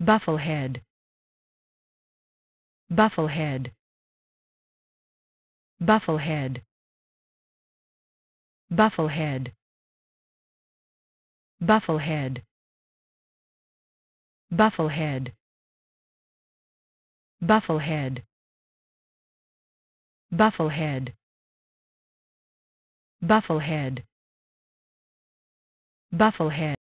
Bufflehead Bufflehead Bufflehead Bufflehead Bufflehead Bufflehead Bufflehead Bufflehead Bufflehead Bufflehead